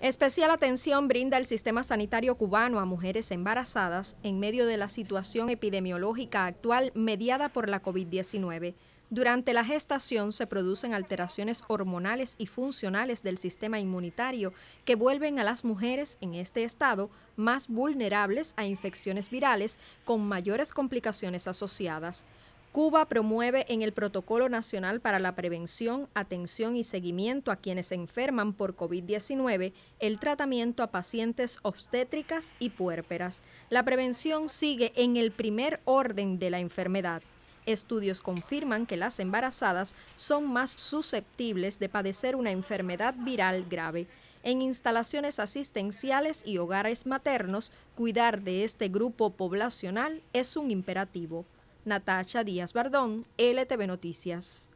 Especial atención brinda el sistema sanitario cubano a mujeres embarazadas en medio de la situación epidemiológica actual mediada por la COVID-19. Durante la gestación se producen alteraciones hormonales y funcionales del sistema inmunitario que vuelven a las mujeres en este estado más vulnerables a infecciones virales con mayores complicaciones asociadas. Cuba promueve en el Protocolo Nacional para la Prevención, Atención y Seguimiento a quienes se enferman por COVID-19 el tratamiento a pacientes obstétricas y puérperas. La prevención sigue en el primer orden de la enfermedad. Estudios confirman que las embarazadas son más susceptibles de padecer una enfermedad viral grave. En instalaciones asistenciales y hogares maternos, cuidar de este grupo poblacional es un imperativo. Natacha Díaz Bardón, LTV Noticias.